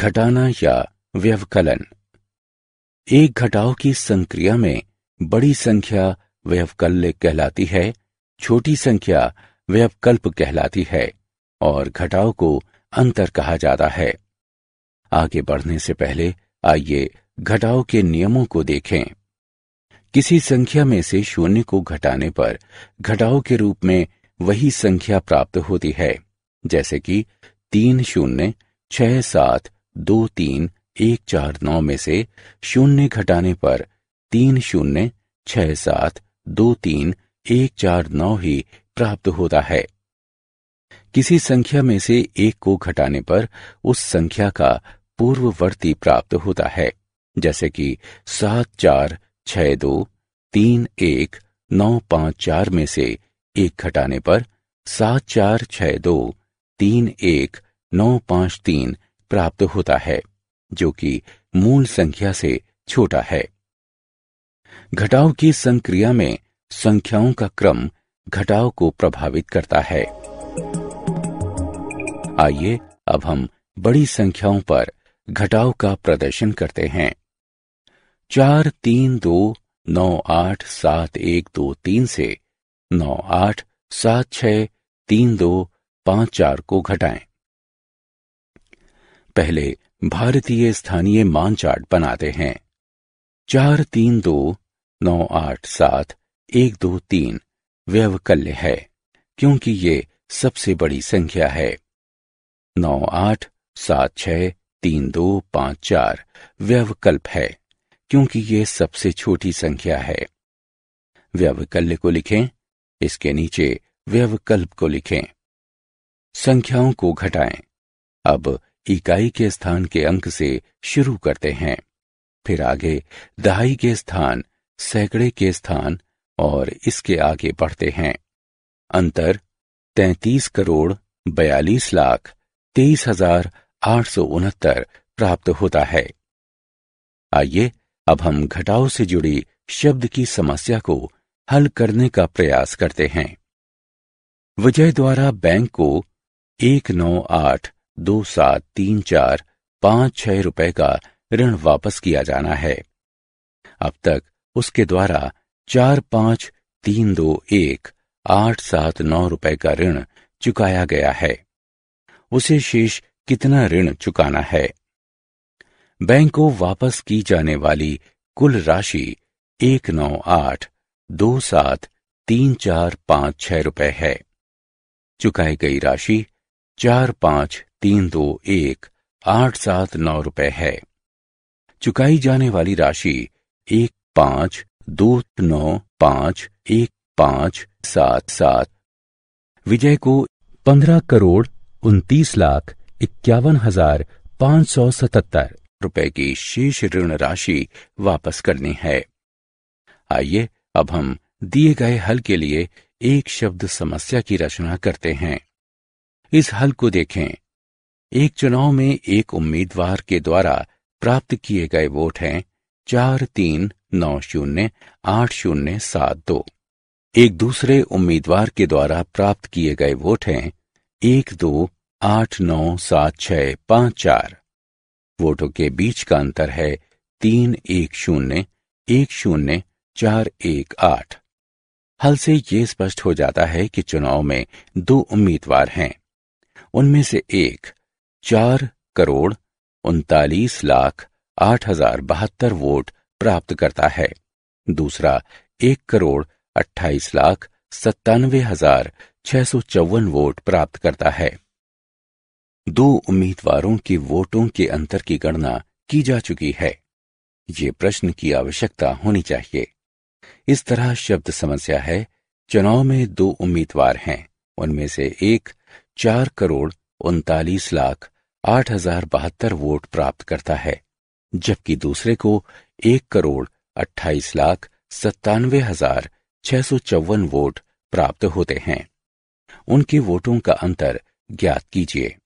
घटाना या व्यवकलन एक घटाव की संक्रिया में बड़ी संख्या व्यवकल्य कहलाती है छोटी संख्या व्यवकल्प कहलाती है और घटाव को अंतर कहा जाता है आगे बढ़ने से पहले आइए घटाव के नियमों को देखें किसी संख्या में से शून्य को घटाने पर घटाव के रूप में वही संख्या प्राप्त होती है जैसे कि तीन शून्य छह सात दो तीन एक चार नौ में से शून्य घटाने पर तीन शून्य छह सात दो तीन एक चार नौ ही प्राप्त होता है किसी संख्या में से एक को घटाने पर उस संख्या का पूर्ववर्ती प्राप्त होता है जैसे कि सात चार छ दो तीन एक नौ पांच चार में से एक घटाने पर सात चार छ दो तीन एक नौ पांच तीन प्राप्त होता है जो कि मूल संख्या से छोटा है घटाव की संक्रिया में संख्याओं का क्रम घटाव को प्रभावित करता है आइए अब हम बड़ी संख्याओं पर घटाव का प्रदर्शन करते हैं चार तीन दो नौ आठ सात एक दो तीन से नौ आठ सात छ तीन दो पांच चार को घटाएं पहले भारतीय स्थानीय मान चार्ट बनाते हैं चार तीन दो नौ आठ सात एक दो तीन व्यवकल्य है क्योंकि ये सबसे बड़ी संख्या है नौ आठ सात छ तीन दो पांच चार व्यवकल्प है क्योंकि ये सबसे छोटी संख्या है व्यवकल्य को लिखें इसके नीचे व्यवकल्प को लिखें संख्याओं को घटाएं अब इकाई के स्थान के अंक से शुरू करते हैं फिर आगे दहाई के स्थान सैकड़े के स्थान और इसके आगे बढ़ते हैं अंतर तैतीस करोड़ बयालीस लाख तेईस हजार आठ सौ उनहत्तर प्राप्त होता है आइए अब हम घटाओ से जुड़ी शब्द की समस्या को हल करने का प्रयास करते हैं विजय द्वारा बैंक को एक नौ आठ दो सात तीन चार पाँच छह रुपए का ऋण वापस किया जाना है अब तक उसके द्वारा चार पाँच तीन दो एक आठ सात नौ रुपए का ऋण चुकाया गया है उसे शेष कितना ऋण चुकाना है बैंक को वापस की जाने वाली कुल राशि एक नौ आठ दो सात तीन चार पाँच छह रुपए है चुकाई गई राशि चार पाँच तीन दो एक आठ सात नौ रुपए है चुकाई जाने वाली राशि एक पांच दो नौ पांच एक पांच सात सात विजय को पंद्रह करोड़ उन्तीस लाख इक्यावन हजार पांच सौ सतहत्तर रुपए की शेष ऋण राशि वापस करनी है आइए अब हम दिए गए हल के लिए एक शब्द समस्या की रचना करते हैं इस हल को देखें एक चुनाव में एक उम्मीदवार के द्वारा प्राप्त किए गए वोट हैं चार तीन नौ शून्य आठ शून्य सात दो एक दूसरे उम्मीदवार के द्वारा प्राप्त किए गए वोट हैं एक दो आठ नौ सात छः पांच चार वोटों के बीच का अंतर है तीन एक शून्य एक शून्य चार एक आठ हल से ये स्पष्ट हो जाता है कि चुनाव में दो उम्मीदवार हैं उनमें से एक चार करोड़ उनतालीस लाख आठ हजार बहत्तर वोट प्राप्त करता है दूसरा एक करोड़ अट्ठाईस लाख सत्तानवे हजार छह सौ चौवन वोट प्राप्त करता है दो उम्मीदवारों के वोटों के अंतर की गणना की जा चुकी है ये प्रश्न की आवश्यकता होनी चाहिए इस तरह शब्द समस्या है चुनाव में दो उम्मीदवार हैं उनमें से एक चार करोड़ उनतालीस लाख आठ हजार बहत्तर वोट प्राप्त करता है जबकि दूसरे को एक करोड़ अट्ठाईस लाख सत्तानवे हजार छह सौ चौवन वोट प्राप्त होते हैं उनके वोटों का अंतर ज्ञात कीजिए